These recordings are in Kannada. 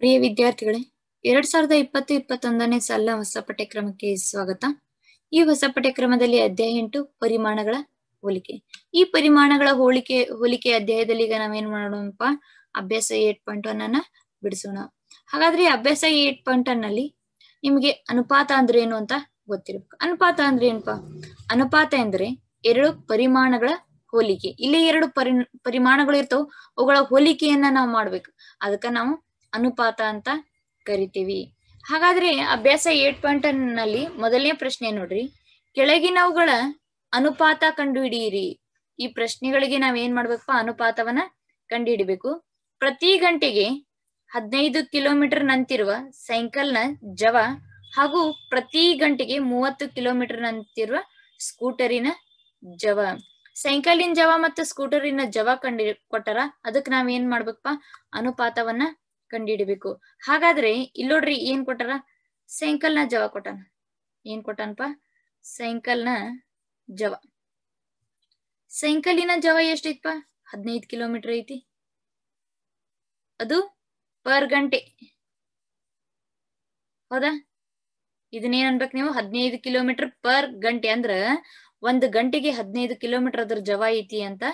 ಪ್ರಿಯ ವಿದ್ಯಾರ್ಥಿಗಳೇ ಎರಡ್ ಸಾವಿರದ ಇಪ್ಪತ್ತು ಇಪ್ಪತ್ತೊಂದನೇ ಸಾಲ ಹೊಸ ಪಠ್ಯಕ್ರಮಕ್ಕೆ ಸ್ವಾಗತ ಈ ಹೊಸ ಪಠ್ಯಕ್ರಮದಲ್ಲಿ ಅಧ್ಯಾಯ ಎಂಟು ಪರಿಮಾಣಗಳ ಹೋಲಿಕೆ ಈ ಪರಿಮಾಣಗಳ ಹೋಲಿಕೆ ಹೋಲಿಕೆ ಅಧ್ಯಾಯದಲ್ಲಿ ಈಗ ನಾವೇನ್ ಮಾಡೋಣಪ್ಪ ಅಭ್ಯಾಸ ಏಟ್ ಪಾಯಿಂಟ್ ಒನ್ ಅನ್ನ ಬಿಡಿಸೋಣ ಹಾಗಾದ್ರೆ ಅಭ್ಯಾಸ ಏಟ್ ಪಾಯಿಂಟ್ ಒನ್ ನಲ್ಲಿ ನಿಮಗೆ ಅನುಪಾತ ಅಂದ್ರೆ ಏನು ಅಂತ ಗೊತ್ತಿರ್ಬೇಕು ಅನುಪಾತ ಅಂದ್ರೆ ಏನಪ್ಪ ಅನುಪಾತ ಎಂದ್ರೆ ಎರಡು ಪರಿಮಾಣಗಳ ಹೋಲಿಕೆ ಇಲ್ಲಿ ಎರಡು ಪರಿ ಪರಿಮಾಣಗಳು ಇರ್ತವೆ ಅವುಗಳ ಹೋಲಿಕೆಯನ್ನ ನಾವು ಮಾಡ್ಬೇಕು ಅದಕ್ಕ ನಾವು ಅನುಪಾತ ಅಂತ ಕರಿತೀವಿ ಹಾಗಾದ್ರೆ ಅಭ್ಯಾಸ ಏಟ್ ಪಾಯಿಂಟ್ ನಲ್ಲಿ ಮೊದಲನೇ ಪ್ರಶ್ನೆ ನೋಡ್ರಿ ಕೆಳಗಿನವುಗಳ ಅನುಪಾತ ಕಂಡುಹಿಡಿಯಿರಿ ಈ ಪ್ರಶ್ನೆಗಳಿಗೆ ನಾವ್ ಏನ್ ಮಾಡ್ಬೇಕಪ್ಪ ಅನುಪಾತವನ್ನ ಕಂಡುಹಿಡಬೇಕು ಪ್ರತಿ ಗಂಟೆಗೆ ಹದಿನೈದು ಕಿಲೋಮೀಟರ್ ನಂತಿರುವ ಸೈಕಲ್ನ ಜವ ಹಾಗೂ ಪ್ರತಿ ಗಂಟೆಗೆ ಮೂವತ್ತು ಕಿಲೋಮೀಟರ್ ನಂತಿರುವ ಸ್ಕೂಟರಿನ ಜವ ಸೈಕಲಿನ ಜವ ಮತ್ತು ಸ್ಕೂಟರಿನ ಜವ ಕಂಡು ಕೊಟ್ಟಾರ ಅದಕ್ಕೆ ನಾವ್ ಏನ್ ಮಾಡ್ಬೇಕಪ್ಪ ಅನುಪಾತವನ್ನ ಕಂಡಿಡಬೇಕು ಹಾಗಾದ್ರೆ ಇಲ್ ನೋಡ್ರಿ ಏನ್ ಕೊಟ್ಟಾರ ಸೈಂಕಲ್ ನ ಜವ ಕೊಟ್ಟಾನ ಏನ್ ಕೊಟ್ಟಾನಪ್ಪ ಸೈಂಕಲ್ ನ ಜವ ಸೈಂಕಲಿನ ಜವ ಎಷ್ಟೈತ್ಪ ಹದಿನೈದು ಕಿಲೋಮೀಟರ್ ಐತಿ ಅದು ಪರ್ ಗಂಟೆ ಹೌದಾ ಇದನ್ನೇನ್ ಅನ್ಬೇಕು ನೀವು ಹದಿನೈದು ಕಿಲೋಮೀಟರ್ ಪರ್ ಗಂಟೆ ಅಂದ್ರ ಒಂದ್ ಗಂಟೆಗೆ ಹದಿನೈದು ಕಿಲೋಮೀಟರ್ ಅದ್ರ ಜವ ಐತಿ ಅಂತ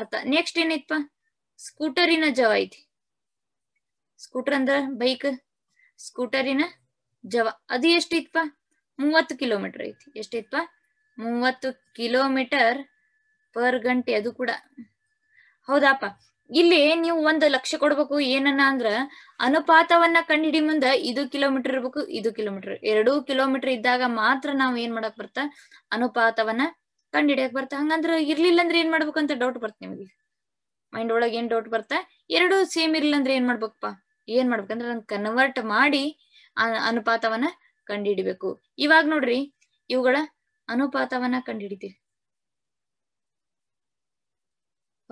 ಅರ್ಥ ನೆಕ್ಸ್ಟ್ ಏನೈತ್ಪಾ ಸ್ಕೂಟರಿನ ಜವ ಐತಿ ಸ್ಕೂಟರ್ ಅಂದ್ರ ಬೈಕ್ ಸ್ಕೂಟರಿನ ಜವ ಅದು ಎಷ್ಟಿತ್ಪ ಮೂವತ್ತು ಕಿಲೋಮೀಟರ್ ಐತಿ ಎಷ್ಟಿತ್ಪ ಮೂವತ್ತು ಕಿಲೋಮೀಟರ್ ಪರ್ ಗಂಟೆ ಅದು ಕೂಡ ಹೌದಾಪ ಇಲ್ಲಿ ನೀವು ಒಂದ್ ಲಕ್ಷ ಕೊಡ್ಬೇಕು ಏನನ್ನ ಅಂದ್ರ ಅನುಪಾತವನ್ನ ಕಂಡಿಡಿ ಮುಂದ ಇದು ಕಿಲೋಮೀಟರ್ ಇರ್ಬೇಕು ಇದು ಕಿಲೋಮೀಟರ್ ಎರಡು ಕಿಲೋಮೀಟರ್ ಇದ್ದಾಗ ಮಾತ್ರ ನಾವು ಏನ್ ಮಾಡಕ್ ಬರ್ತಾ ಅನುಪಾತವನ್ನ ಕಂಡಿಡಿಯಕ್ ಬರ್ತ ಹಂಗಂದ್ರ ಇರ್ಲಿಲ್ಲ ಅಂದ್ರೆ ಏನ್ ಮಾಡ್ಬೇಕಂತ ಡೌಟ್ ಬರ್ತ ನಿಮ್ಗೆ ಮೈಂಡ್ ಒಳಗೆ ಏನ್ ಡೌಟ್ ಬರ್ತಾ ಎರಡು ಸೇಮ್ ಇರ್ಲಿಲ್ಲ ಅಂದ್ರೆ ಏನ್ ಮಾಡ್ಬೇಕಪ್ಪ ಏನ್ ಮಾಡ್ಬೇಕಂದ್ರೆ ಅದನ್ನ ಕನ್ವರ್ಟ್ ಮಾಡಿ ಅನುಪಾತವನ್ನ ಕಂಡುಹಿಡಿಬೇಕು ಇವಾಗ ನೋಡ್ರಿ ಇವುಗಳ ಅನುಪಾತವನ್ನ ಕಂಡಿಡಿತೀರಿ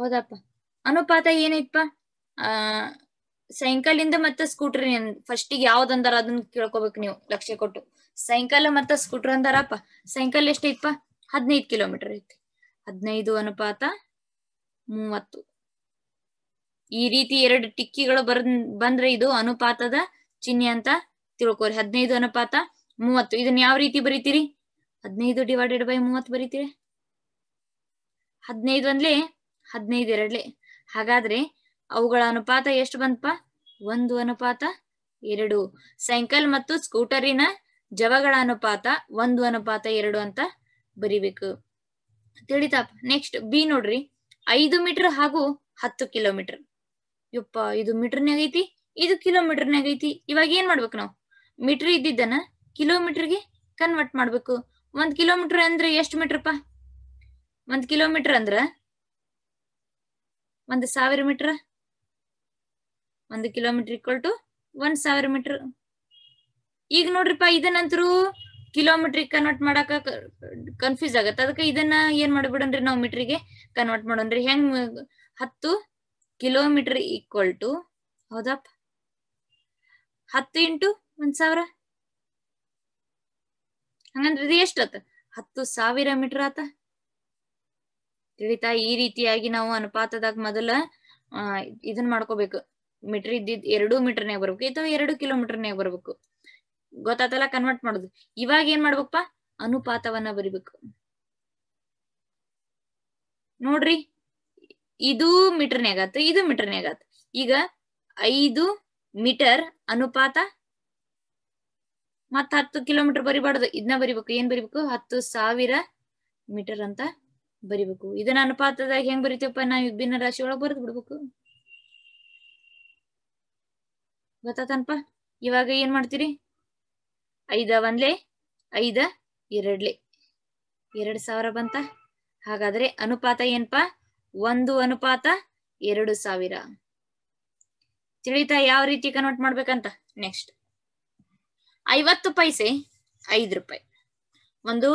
ಹೌದಪ್ಪ ಅನುಪಾತ ಏನೈತ್ಪ ಆ ಸೈಕಲ್ ಇಂದ ಮತ್ತ ಫಸ್ಟ್ ಗೆ ಯಾವ್ದಂದಾರ ಅದನ್ನ ಕೇಳ್ಕೊಬೇಕು ನೀವು ಲಕ್ಷ್ಯ ಕೊಟ್ಟು ಸೈಕಲ್ ಮತ್ತ ಸ್ಕೂಟರ್ ಅಂದಾರಪ್ಪ ಸೈಕಲ್ ಎಷ್ಟೈತ್ಪ ಹದಿನೈದು ಕಿಲೋಮೀಟರ್ ಐತಿ ಹದಿನೈದು ಅನುಪಾತ ಮೂವತ್ತು ಈ ರೀತಿ ಎರಡು ಟಿಕ್ಕಿಗಳು ಬರ್ ಬಂದ್ರೆ ಇದು ಅನುಪಾತದ ಚಿಹ್ನೆ ಅಂತ ತಿಳ್ಕೊರಿ ಹದಿನೈದು ಅನುಪಾತ ಮೂವತ್ತು ಇದನ್ನ ಯಾವ ರೀತಿ ಬರೀತೀರಿ ಹದಿನೈದು ಡಿವೈಡೆಡ್ ಬೈ ಮೂವತ್ತು ಬರೀತೀರಿ ಹದಿನೈದು ಅಂದ್ಲೆ ಹದಿನೈದು ಎರಡ್ಲೆ ಹಾಗಾದ್ರೆ ಅವುಗಳ ಅನುಪಾತ ಎಷ್ಟು ಬಂತಪ್ಪ ಒಂದು ಅನುಪಾತ ಎರಡು ಸೈಕಲ್ ಮತ್ತು ಸ್ಕೂಟರಿನ ಜವಗಳ ಅನುಪಾತ ಒಂದು ಅನುಪಾತ ಎರಡು ಅಂತ ಬರಿಬೇಕು ತಿಳಿತಾಪ ನೆಕ್ಸ್ಟ್ ಬಿ ನೋಡ್ರಿ ಐದು ಮೀಟರ್ ಹಾಗೂ ಹತ್ತು ಕಿಲೋಮೀಟರ್ ಯಪ್ಪ ಇದು ಮೀಟರ್ನಾಗ ಐತಿ ಇದು ಕಿಲೋಮೀಟರ್ನಾಗ ಐತಿ ಇವಾಗ ಏನ್ ಮಾಡ್ಬೇಕು ನಾವು ಮೀಟರ್ ಇದ್ದಿದ್ದನ ಕಿಲೋಮೀಟರ್ಗೆ ಕನ್ವರ್ಟ್ ಮಾಡ್ಬೇಕು ಒಂದ್ ಕಿಲೋಮೀಟರ್ ಅಂದ್ರೆ ಎಷ್ಟು ಮೀಟರ್ಪ ಒಂದ್ ಕಿಲೋಮೀಟರ್ ಅಂದ್ರ ಒಂದ್ ಸಾವಿರ ಮೀಟರ್ ಒಂದ್ ಕಿಲೋಮೀಟರ್ ಈಕ್ವಲ್ ಟು ಒಂದ್ ಸಾವಿರ ಮೀಟರ್ ಈಗ ನೋಡ್ರಿಪ್ಪ ಇದನ್ನಂತರೂ ಕಿಲೋಮೀಟರ್ ಕನ್ವರ್ಟ್ ಮಾಡಾಕ ಕನ್ಫ್ಯೂಸ್ ಆಗತ್ತೆ ಅದಕ್ಕೆ ಇದನ್ನ ಏನ್ ಮಾಡ್ಬಿಡನ್ರಿ ನಾವು ಮೀಟರ್ಗೆ ಕನ್ವರ್ಟ್ ಮಾಡೋನ್ರಿ ಹೆಂಗ್ ಹತ್ತು ಕಿಲೋಮೀಟರ್ ಈಕ್ವಲ್ ಟು ಹೌದಪ್ಪ ಹತ್ತು ಇಂಟು ಒಂದ್ ಸಾವಿರ ಹಂಗಂದ್ರೆ ಇದು ಎಷ್ಟಾತ ಹತ್ತು ಸಾವಿರ ಮೀಟರ್ ಆತ ತಿಳಿತಾ ಈ ರೀತಿಯಾಗಿ ನಾವು ಅನುಪಾತದಾಗ ಮೊದಲ ಇದನ್ ಮಾಡ್ಕೋಬೇಕು ಮೀಟರ್ ಇದ್ದಿದ್ ಎರಡು ಮೀಟರ್ನ್ಯಾಗ ಬರ್ಬೇಕು ಅಥವಾ ಎರಡು ಕಿಲೋಮೀಟರ್ನ್ಯಾಗ ಬರ್ಬೇಕು ಗೊತ್ತಾತಲ್ಲ ಕನ್ವರ್ಟ್ ಮಾಡುದು ಇವಾಗ ಏನ್ ಮಾಡ್ಬೇಕಪ್ಪ ಅನುಪಾತವನ್ನ ಬರಿಬೇಕು ನೋಡ್ರಿ ಇದು ಮೀಟರ್ನ್ಯಾಗ ಆತು ಇದು ಮೀಟರ್ನ್ಯಾಗ ಆತು ಈಗ ಐದು ಮೀಟರ್ ಅನುಪಾತ ಮತ್ತ ಹತ್ತು ಕಿಲೋಮೀಟರ್ ಬರಿಬಾರ್ದು ಇದನ್ನ ಬರಿಬೇಕು ಏನ್ ಬರಿಬೇಕು ಹತ್ತು ಸಾವಿರ ಮೀಟರ್ ಅಂತ ಬರಿಬೇಕು ಇದನ್ನ ಅನುಪಾತದಾಗ ಹೆಂಗ್ ಬರಿತೀವಪ್ಪ ನಾವು ವಿಭಿನ್ನ ರಾಶಿ ಒಳಗ್ ಬರೆದ್ ಬಿಡ್ಬೇಕು ಗೊತ್ತಾತನ್ಪ ಇವಾಗ ಏನ್ ಮಾಡ್ತೀರಿ ಐದ ಒಂದ್ಲೆ ಐದ ಎರಡ್ಲೆ ಎರಡ್ ಸಾವಿರ ಬಂತ ಹಾಗಾದ್ರೆ ಅನುಪಾತ ಏನ್ಪಾ ಒಂದು ಅನುಪಾತ ಎರಡು ಸಾವಿರ ತಿಳಿತಾ ಯಾವ ರೀತಿ ಕನ್ವರ್ಟ್ ಮಾಡ್ಬೇಕಂತ ನೆಕ್ಸ್ಟ್ ಐವತ್ತು ಪೈಸೆ ಐದು ರೂಪಾಯಿ ಒಂದು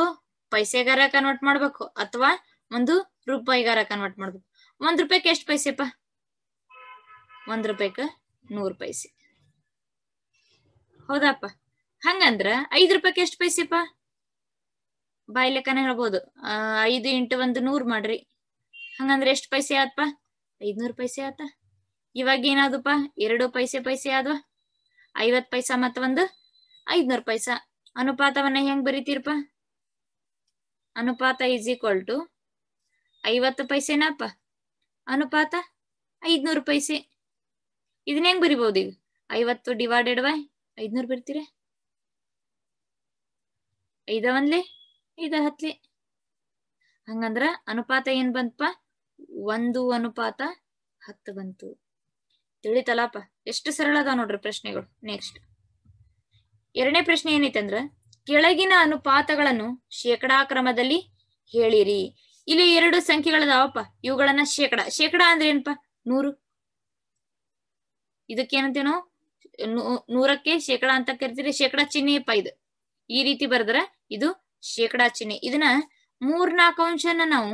ಪೈಸೆಗಾರ ಕನ್ವರ್ಟ್ ಮಾಡ್ಬೇಕು ಅಥವಾ ಒಂದು ರೂಪಾಯಿಗಾರ ಕನ್ವರ್ಟ್ ಮಾಡ್ಬೇಕು ಒಂದ್ ರೂಪಾಯಿಕ್ ಎಷ್ಟು ಪೈಸೆಪ್ಪ ಒಂದ್ ರೂಪಾಯಿಗೆ ನೂರ್ ಪೈಸೆ ಹೌದಪ್ಪ ಹಂಗಂದ್ರ ಐದ್ ರೂಪಾಯಿಕ್ ಎಷ್ಟು ಪೈಸೆಪ್ಪ ಬಾಯಿ ಲೆಕ್ಕನೇ ಹೇಳ್ಬೋದು ಐದು ಇಂಟು ಒಂದು ನೂರ್ ಮಾಡ್ರಿ ಹಂಗಂದ್ರೆ ಎಷ್ಟ್ ಪೈಸೆ ಆತ್ಪ ಐದ್ನೂರ್ ಪೈಸೆ ಆತ ಇವಾಗ ಏನಾದ್ಪ ಎರಡು ಪೈಸೆ ಪೈಸೆ ಆದ್ವ ಐವತ್ ಪೈಸಾ ಮತ್ತ ಒಂದು ಐದ್ನೂರ್ ಪೈಸಾ ಅನುಪಾತವನ್ನ ಹೆಂಗ್ ಬರೀತಿರ್ಪ ಅನುಪಾತ ಈಸ್ ಈಕ್ವಲ್ ಟು ಐವತ್ತು ಪೈಸೆನಾಪ ಅನುಪಾತ ಐದ್ನೂರು ಪೈಸೆ ಇದನ್ನ ಹೆಂಗ್ ಬರಿಬಹುದು ಈಗ ಐವತ್ತು ಡಿವೈಡೆಡ್ ಬೈ ಐದ್ನೂರ್ ಬರ್ತೀರ ಐದ ಒಂದ್ಲಿ ಐದ ಹತ್ಲಿ ಹಂಗಂದ್ರ ಅನುಪಾತ ಏನ್ ಬಂತಪ್ಪ ಒಂದು ಅನುಪಾತ ಹತ್ತು ಬಂತು ತಿಳಿತಲ್ಲಪ್ಪ ಎಷ್ಟು ಸರಳ ಅದಾವ ನೋಡ್ರಿ ಪ್ರಶ್ನೆಗಳು ನೆಕ್ಸ್ಟ್ ಎರಡನೇ ಪ್ರಶ್ನೆ ಏನೈತೆ ಅಂದ್ರ ಕೆಳಗಿನ ಅನುಪಾತಗಳನ್ನು ಶೇಕಡಾ ಕ್ರಮದಲ್ಲಿ ಹೇಳಿರಿ ಇಲ್ಲಿ ಎರಡು ಸಂಖ್ಯೆಗಳದಾವಪ್ಪ ಇವುಗಳನ್ನ ಶೇಕಡಾ ಶೇಕಡಾ ಅಂದ್ರೆ ಏನಪ್ಪ ನೂರು ಇದಕ್ಕೇನಂತೀವಿ ನಾವು ನೂರಕ್ಕೆ ಶೇಕಡಾ ಅಂತ ಕರಿತೀರಿ ಶೇಕಡಾ ಚಿಹ್ನೆಯಪ್ಪ ಇದು ಈ ರೀತಿ ಬರೆದ್ರ ಇದು ಶೇಕಡಾ ಚಿಹ್ನೆ ಇದನ್ನ ಮೂರ್ನಾಲ್ಕು ಅಂಶನ ನಾವು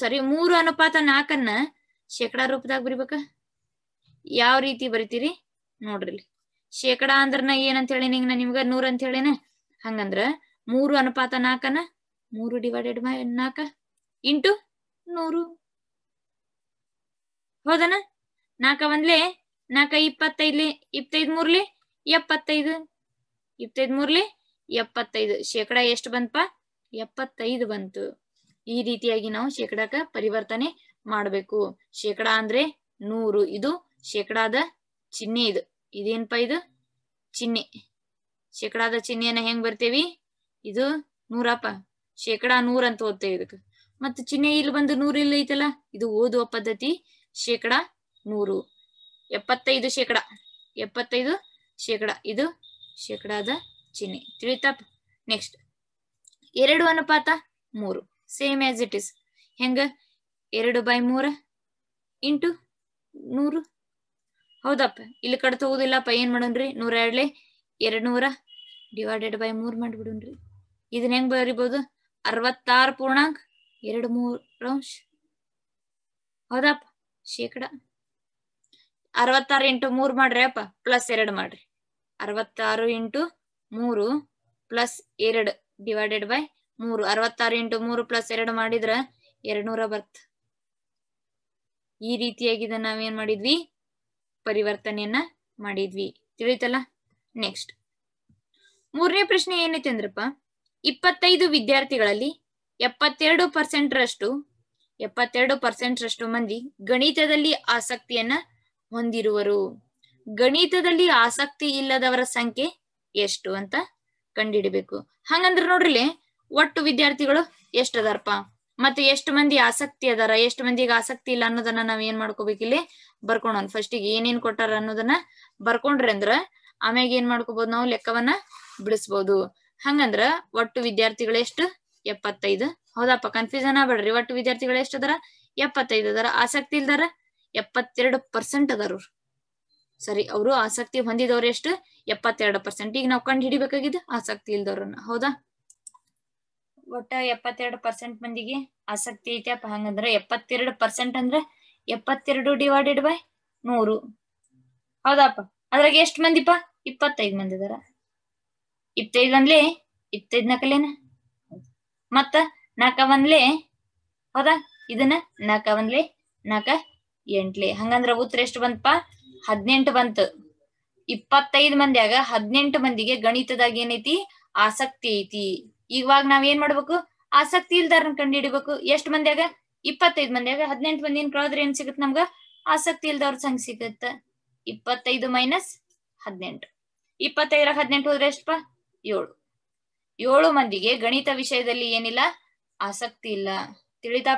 ಸರಿ ಮೂರು ಅನುಪಾತ ನಾಲ್ಕನ್ನ ಶೇಕಡಾ ರೂಪದಾಗ ಬರಿಬೇಕ ಯಾವ ರೀತಿ ಬರಿತೀರಿ ನೋಡ್ರಿ ಶೇಕಡಾ ಅಂದ್ರನ ಏನಂತ ಹೇಳಿ ನಾ ನಿಮ್ಗ ನೂರ್ ಅಂತ ಹೇಳಿನ ಹಂಗಂದ್ರ ಮೂರು ಅನುಪಾತ ನಾಲ್ಕನ ಮೂರು ಡಿವೈಡೆಡ್ ಬೈ ನಾಲ್ಕ ಇಂಟು ನೂರು ಹೌದನ ನಾಲ್ಕ ಒಂದ್ಲೆ ನಾಲ್ಕ ಇಪ್ಪತ್ತೈದ್ಲಿ ಇಪ್ಪತ್ತೈದ್ ಮೂರ್ಲಿ ಎಪ್ಪತ್ತೈದು ಇಪ್ಪತ್ತೈದ್ ಮೂರ್ಲಿ ಎಪ್ಪತ್ತೈದು ಶೇಕಡಾ ಎಷ್ಟು ಬಂತಪ್ಪ ಎಪ್ಪತ್ತೈದು ಬಂತು ಈ ರೀತಿಯಾಗಿ ನಾವು ಶೇಕಡಾಕ ಪರಿವರ್ತನೆ ಮಾಡಬೇಕು ಶೇಕಡಾ ಅಂದ್ರೆ ನೂರು ಇದು ಶೇಕಡಾದ ಚಿಹ್ನೆ ಇದು ಇದೇನಪ್ಪ ಇದು ಚಿಹ್ನೆ ಶೇಕಡಾದ ಚಿಹ್ನೆಯನ್ನ ಹೆಂಗ್ ಬರ್ತೇವಿ ಇದು ನೂರಪ್ಪ ಶೇಕಡಾ ನೂರ್ ಅಂತ ಓದ್ತೇವೆ ಇದಕ್ಕೆ ಮತ್ತೆ ಚಿಹ್ನೆ ಇಲ್ಲಿ ಬಂದು ನೂರು ಇಲ್ಲ ಐತಲ್ಲ ಇದು ಓದುವ ಪದ್ಧತಿ ಶೇಕಡಾ ನೂರು ಎಪ್ಪತ್ತೈದು ಶೇಕಡ ಎಪ್ಪತ್ತೈದು ಶೇಕಡ ಇದು ಶೇಕಡಾದ ಚಿಹ್ನೆ ತಿಳಿತಪ್ಪ ನೆಕ್ಸ್ಟ್ ಎರಡು ಅನುಪಾತ ಮೂರು ಸೇಮ್ ಆಸ್ ಇಟ್ ಇಸ್ ಹೆಂಗ ಎರಡು ಬೈ ಮೂರ ಇಂಟು ನೂರು ಹೌದಪ್ಪ ಇಲ್ಲಿ ಕಡೆ ತಗೋದಿಲ್ಲಪ್ಪ ಏನ್ ಮಾಡೋಣ್ರಿ ನೂರ ಎರಡ್ಲೆ ಎರಡ್ ನೂರ ಡಿವೈಡೆಡ್ ಬೈ ಮೂರ್ ಮಾಡ್ಬಿಡೋನ್ರಿ ಇದನ್ನ ಹೆಂಗ್ ಬರಿಬಹುದು ಅರವತ್ತಾರು ಪೂರ್ಣಾಂಕ್ ಎರಡು ಮೂರು ಹೌದಪ್ಪ ಶೇಕಡ ಅರವತ್ತಾರು ಇಂಟು ಮೂರ್ ಮಾಡ್ರಿ ಅಪ್ಪ ಪ್ಲಸ್ ಎರಡು ಮಾಡ್ರಿ ಅರವತ್ತಾರು ಇಂಟು ಮೂರು ಪ್ಲಸ್ ಎರಡು ಡಿವೈಡೆಡ್ ಬೈ ಮೂರು ಅರವತ್ತಾರು ಇಂಟು ಮೂರು ಪ್ಲಸ್ ಎರಡು ಮಾಡಿದ್ರ ಎರಡ್ನೂರ ನೂರ ಈ ರೀತಿಯಾಗಿ ಇದನ್ನ ನಾವೇನ್ ಮಾಡಿದ್ವಿ ಪರಿವರ್ತನೆಯನ್ನ ಮಾಡಿದ್ವಿ ತಿಳಿತಲ್ಲ ನೆಕ್ಸ್ಟ್ ಮೂರನೇ ಪ್ರಶ್ನೆ ಏನೈತೆ ಅಂದ್ರಪ್ಪ ಇಪ್ಪತ್ತೈದು ವಿದ್ಯಾರ್ಥಿಗಳಲ್ಲಿ ಎಪ್ಪತ್ತೆರಡು ಪರ್ಸೆಂಟ್ ರಷ್ಟು ಎಪ್ಪತ್ತೆರಡು ಪರ್ಸೆಂಟ್ ರಷ್ಟು ಮಂದಿ ಗಣಿತದಲ್ಲಿ ಆಸಕ್ತಿಯನ್ನ ಹೊಂದಿರುವರು ಗಣಿತದಲ್ಲಿ ಆಸಕ್ತಿ ಇಲ್ಲದವರ ಸಂಖ್ಯೆ ಎಷ್ಟು ಅಂತ ಕಂಡಿಡಬೇಕು ಹಂಗಂದ್ರ ನೋಡ್ರಿಲೆ ಒಟ್ಟು ವಿದ್ಯಾರ್ಥಿಗಳು ಎಷ್ಟ್ ಅದಾರಪ್ಪ ಮತ್ತೆ ಎಷ್ಟು ಮಂದಿ ಆಸಕ್ತಿ ಅದಾರ ಎಷ್ಟು ಮಂದಿಗೆ ಆಸಕ್ತಿ ಇಲ್ಲ ಅನ್ನೋದನ್ನ ನಾವ್ ಏನ್ ಮಾಡ್ಕೋಬೇಕು ಇಲ್ಲಿ ಫಸ್ಟ್ ಗೆ ಏನೇನ್ ಕೊಟ್ಟಾರ ಅನ್ನೋದನ್ನ ಬರ್ಕೊಂಡ್ರಿ ಅಂದ್ರ ಆಮ್ಯಾಗ ಏನ್ ಮಾಡ್ಕೋಬಹುದು ನಾವು ಲೆಕ್ಕವನ್ನ ಬಿಡಿಸ್ಬೋದು ಹಂಗಂದ್ರ ಒಟ್ಟು ವಿದ್ಯಾರ್ಥಿಗಳು ಎಷ್ಟು ಎಪ್ಪತ್ತೈದು ಹೌದಪ್ಪ ಕನ್ಫ್ಯೂಸನ್ ಆಗ್ಬೇಡ್ರಿ ಒಟ್ಟು ವಿದ್ಯಾರ್ಥಿಗಳು ಎಷ್ಟು ಅದಾರ ಎಪ್ಪತ್ತೈದು ಅದಾರ ಆಸಕ್ತಿ ಇಲ್ದಾರ ಎಪ್ಪತ್ತೆರಡು ಪರ್ಸೆಂಟ್ ಅದಾರ ಸರಿ ಅವರು ಆಸಕ್ತಿ ಹೊಂದಿದವ್ರು ಎಷ್ಟು ಎಪ್ಪತ್ತೆರಡು ಪರ್ಸೆಂಟ್ ಈಗ ನಾವು ಕಂಡು ಹಿಡಿಬೇಕಾಗಿದ್ದು ಆಸಕ್ತಿ ಇಲ್ದವ್ರನ್ನ ಹೌದಾ ಒಟ್ಟ ಎಪ್ಪತ್ತೆರಡು ಪರ್ಸೆಂಟ್ ಮಂದಿಗೆ ಆಸಕ್ತಿ ಅಪ್ಪ ಹಂಗಂದ್ರೆ ಎಪ್ಪತ್ತೆರಡು ಪರ್ಸೆಂಟ್ ಅಂದ್ರೆ ಎಪ್ಪತ್ತೆರಡು ಡಿವೈಡೆಡ್ ಬೈ ನೂರು ಹೌದಪ್ಪ ಅದ್ರಾಗ ಎಷ್ಟ್ ಮಂದಿಪ್ಪ ಇಪ್ಪತ್ತೈದು ಮಂದಿ ಇದಾರ ಇಪ್ಪತ್ತೈದು ಅಂದ್ಲಿ ಇಪ್ಪತ್ತೈದ್ ನಕಲೇನ ಮತ್ತ ನಾಕ ಒಂದ್ಲೆ ಹೌದಾ ಇದನ್ನ ನಾಕ ಒಂದ್ಲೆ ನಾಕ ಎಂಟ್ಲೆ ಹಂಗಂದ್ರ ಉತ್ತರ ಎಷ್ಟು ಬಂತಪ್ಪ ಹದಿನೆಂಟು ಬಂತು ಇಪ್ಪತ್ತೈದು ಮಂದಿಯಾಗ ಹದಿನೆಂಟು ಮಂದಿಗೆ ಗಣಿತದಾಗ ಏನೈತಿ ಆಸಕ್ತಿ ಐತಿ ಇವಾಗ ನಾವ್ ಏನ್ ಮಾಡ್ಬೇಕು ಆಸಕ್ತಿ ಇಲ್ದಾರನ್ ಕಂಡು ಹಿಡಿಬೇಕು ಎಷ್ಟ್ ಮಂದಿಯಾಗ ಇಪ್ಪತ್ತೈದ್ ಮಂದಿಯಾಗ ಹದಿನೆಂಟು ಮಂದಿನ ಕಳದ್ರೆ ಏನ್ ಸಿಗುತ್ತೆ ನಮ್ಗ ಆಸಕ್ತಿ ಇಲ್ದವ್ರ ಸಂಖ್ಯೆ ಸಿಗತ್ತ ಇಪ್ಪತ್ತೈದು ಮೈನಸ್ ಹದಿನೆಂಟು ಇಪ್ಪತ್ತೈದರಾಗ ಹದಿನೆಂಟು ಹೋದ್ರೆ ಎಷ್ಟಪ್ಪ ಏಳು ಏಳು ಮಂದಿಗೆ ಗಣಿತ ವಿಷಯದಲ್ಲಿ ಏನಿಲ್ಲ ಆಸಕ್ತಿ ಇಲ್ಲ ತಿಳಿತಾ